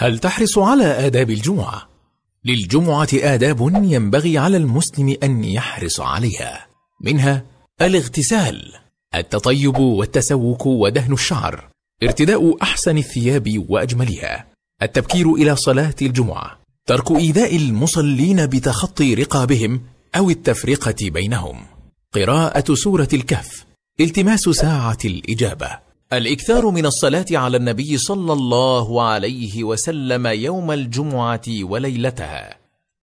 هل تحرص على آداب الجمعة؟ للجمعة آداب ينبغي على المسلم أن يحرص عليها منها الاغتسال التطيب والتسوك ودهن الشعر ارتداء أحسن الثياب وأجملها التبكير إلى صلاة الجمعة ترك إيذاء المصلين بتخطي رقابهم أو التفرقة بينهم قراءة سورة الكهف التماس ساعة الإجابة الإكثار من الصلاة على النبي صلى الله عليه وسلم يوم الجمعة وليلتها